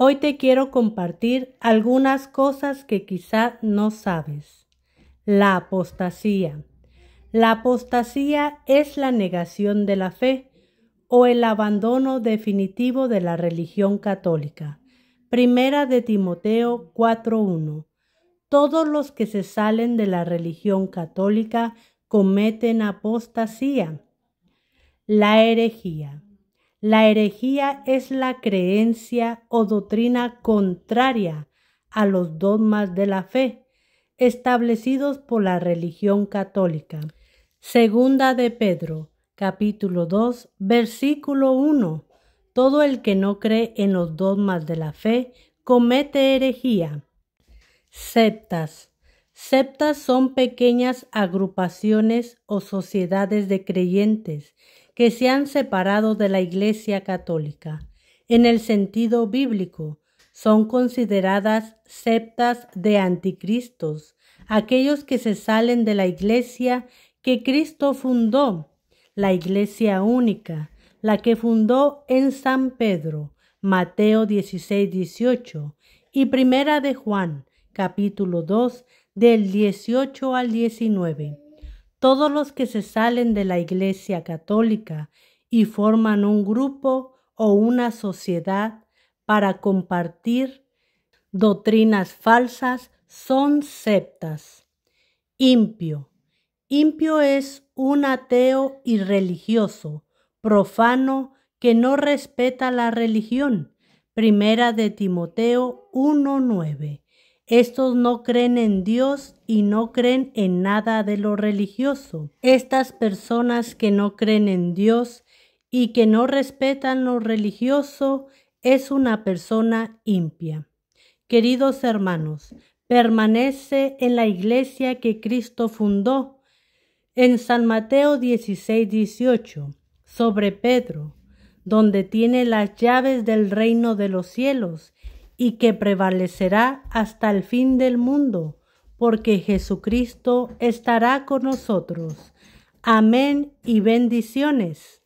Hoy te quiero compartir algunas cosas que quizá no sabes. La apostasía. La apostasía es la negación de la fe o el abandono definitivo de la religión católica. Primera de Timoteo 4.1. Todos los que se salen de la religión católica cometen apostasía. La herejía. La herejía es la creencia o doctrina contraria a los dogmas de la fe establecidos por la religión católica. Segunda de Pedro, capítulo 2, versículo 1. Todo el que no cree en los dogmas de la fe comete herejía. Septas. Septas son pequeñas agrupaciones o sociedades de creyentes que se han separado de la Iglesia Católica. En el sentido bíblico, son consideradas septas de anticristos, aquellos que se salen de la Iglesia que Cristo fundó, la Iglesia única, la que fundó en San Pedro, Mateo 16, 18, y Primera de Juan, capítulo 2, del 18 al 19 todos los que se salen de la Iglesia católica y forman un grupo o una sociedad para compartir doctrinas falsas son septas. Impio. Impio es un ateo irreligioso, profano, que no respeta la religión. Primera de Timoteo 1.9. Estos no creen en Dios y no creen en nada de lo religioso. Estas personas que no creen en Dios y que no respetan lo religioso es una persona impia. Queridos hermanos, permanece en la iglesia que Cristo fundó. En San Mateo 16, 18, sobre Pedro, donde tiene las llaves del reino de los cielos, y que prevalecerá hasta el fin del mundo, porque Jesucristo estará con nosotros. Amén y bendiciones.